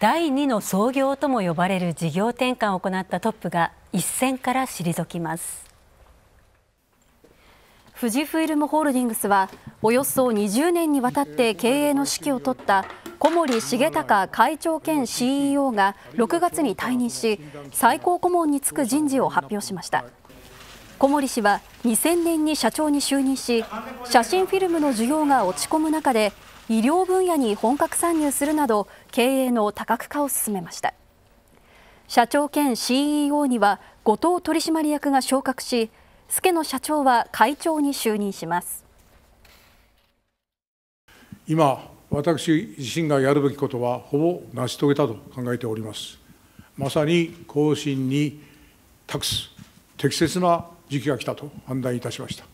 第2の創業とも呼ばれる事業転換を行ったトップが一線から退きます富士フイルムホールディングスはおよそ20年にわたって経営の指揮を取った小森重隆会長兼 CEO が6月に退任し最高顧問に就く人事を発表しました小森氏は2000年に社長に就任し写真フィルムの需要が落ち込む中で医療分野に本格参入するなど経営の多角化を進めました社長兼 CEO には後藤取締役が昇格し助野社長は会長に就任します今私自身がやるべきことはほぼ成し遂げたと考えておりますまさに後進に託す適切な時期が来たと判断いたしました